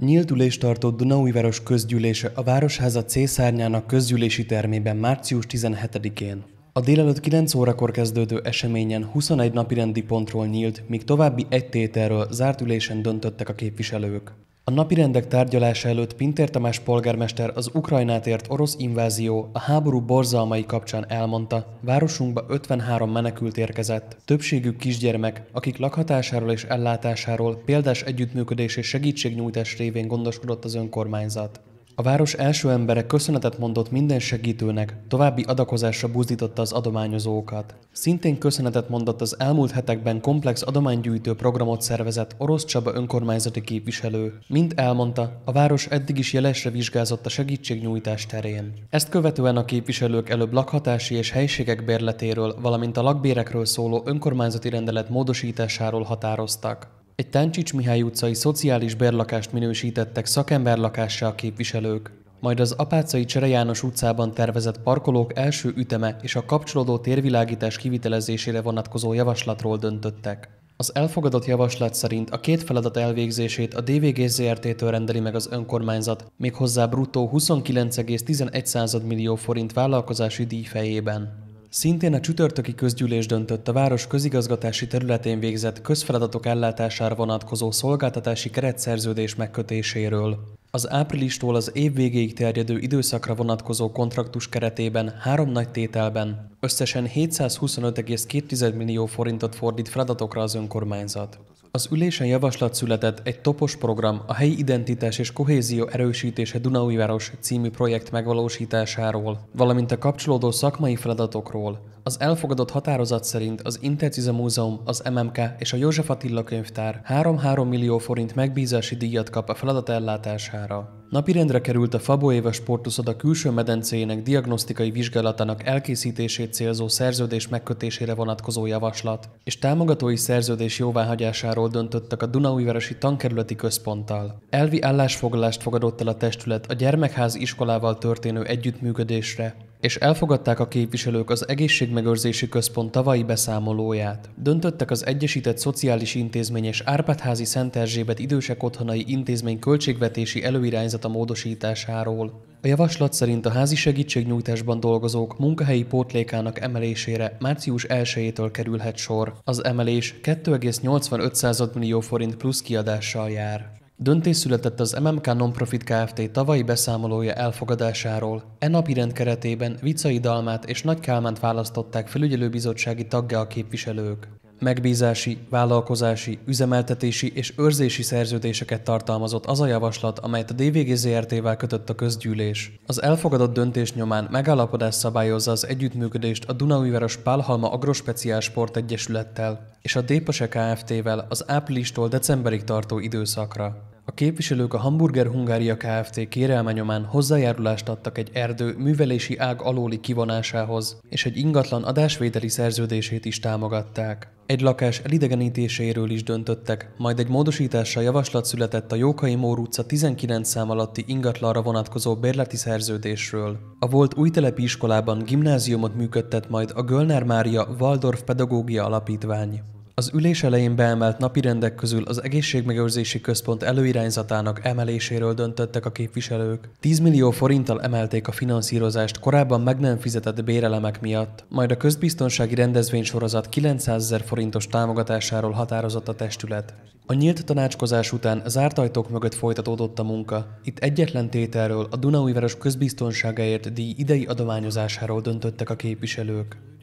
Nyílt ülést tartott Dunaújváros közgyűlése a Városháza C szárnyának közgyűlési termében március 17-én. A délelőtt 9 órakor kezdődő eseményen 21 napirendi pontról nyílt, míg további egy tételről zárt ülésen döntöttek a képviselők. A napirendek tárgyalása előtt Pintér Tamás polgármester az Ukrajnát ért orosz invázió a háború borzalmai kapcsán elmondta, városunkba 53 menekült érkezett, többségük kisgyermek, akik lakhatásáról és ellátásáról példás együttműködés és segítségnyújtás révén gondoskodott az önkormányzat. A város első embere köszönetet mondott minden segítőnek, további adakozásra buzdította az adományozókat. Szintén köszönetet mondott az elmúlt hetekben komplex adománygyűjtő programot szervezett Orosz Csaba önkormányzati képviselő. Mint elmondta, a város eddig is jelesre vizsgázott a segítségnyújtás terén. Ezt követően a képviselők előbb lakhatási és helységek bérletéről, valamint a lakbérekről szóló önkormányzati rendelet módosításáról határoztak egy Táncsics Mihály utcai szociális bérlakást minősítettek szakemberlakássá a képviselők. Majd az Apácai Csere János utcában tervezett parkolók első üteme és a kapcsolódó térvilágítás kivitelezésére vonatkozó javaslatról döntöttek. Az elfogadott javaslat szerint a két feladat elvégzését a DVG ZRT-től rendeli meg az önkormányzat, méghozzá bruttó 29,11 millió forint vállalkozási díj fejében. Szintén a csütörtöki közgyűlés döntött a város közigazgatási területén végzett közfeladatok ellátására vonatkozó szolgáltatási keretszerződés megkötéséről. Az áprilistól az év végéig terjedő időszakra vonatkozó kontraktus keretében három nagy tételben összesen 725,2 millió forintot fordít feladatokra az önkormányzat. Az ülésen javaslat született egy topos program a helyi identitás és kohézió erősítése Dunaújváros című projekt megvalósításáról, valamint a kapcsolódó szakmai feladatokról, az elfogadott határozat szerint az Intercize Múzeum, az MMK és a József Attila könyvtár 3-3 millió forint megbízási díjat kap a feladat ellátására. Napirendre került a Fabó éves sportuszoda külső medencéjének diagnosztikai vizsgálatának elkészítését célzó szerződés megkötésére vonatkozó javaslat, és támogatói szerződés jóváhagyásáról döntöttek a Dunaújvárosi Tankerületi Központtal. Elvi állásfoglalást fogadott el a testület a gyermekház iskolával történő együttműködésre, és elfogadták a képviselők az egészségmegőrzési központ tavalyi beszámolóját. Döntöttek az Egyesített Szociális Intézmény és Árpádházi Szent Erzsébet idősek otthonai intézmény költségvetési előirányzata módosításáról. A javaslat szerint a házi segítségnyújtásban dolgozók munkahelyi pótlékának emelésére március 1-től kerülhet sor. Az emelés 2,85 millió forint plusz kiadással jár. Döntés született az MMK Nonprofit Kft. tavalyi beszámolója elfogadásáról. E napi rend keretében Vicai Dalmát és Nagy Kálmánt választották felügyelőbizottsági tagja a képviselők. Megbízási, vállalkozási, üzemeltetési és őrzési szerződéseket tartalmazott az a javaslat, amelyet a DVG ZRT-vel kötött a közgyűlés. Az elfogadott döntés nyomán megállapodás szabályozza az együttműködést a Dunaújváros Pálhalma Agrospeciál Sport Egyesülettel és a Dépase Kft-vel az áprilistól decemberig tartó időszakra. A képviselők a Hamburger Hungária Kft. kérelmenyomán hozzájárulást adtak egy erdő művelési ág alóli kivonásához, és egy ingatlan adásvételi szerződését is támogatták. Egy lakás elidegenítéséről is döntöttek, majd egy módosítással javaslat született a Jókai Mór utca 19 szám alatti ingatlanra vonatkozó bérleti szerződésről. A volt új telepi iskolában gimnáziumot működtet majd a Gölner Mária Waldorf Pedagógia Alapítvány. Az ülés elején beemelt rendek közül az egészségmegőrzési központ előirányzatának emeléséről döntöttek a képviselők. 10 millió forinttal emelték a finanszírozást korábban meg nem fizetett bérelemek miatt, majd a közbiztonsági rendezvénysorozat 900 ezer forintos támogatásáról határozott a testület. A nyílt tanácskozás után zárt ajtók mögött folytatódott a munka. Itt egyetlen tételről, a Dunaújváros közbiztonságáért díj idei adományozásáról döntöttek a képviselők.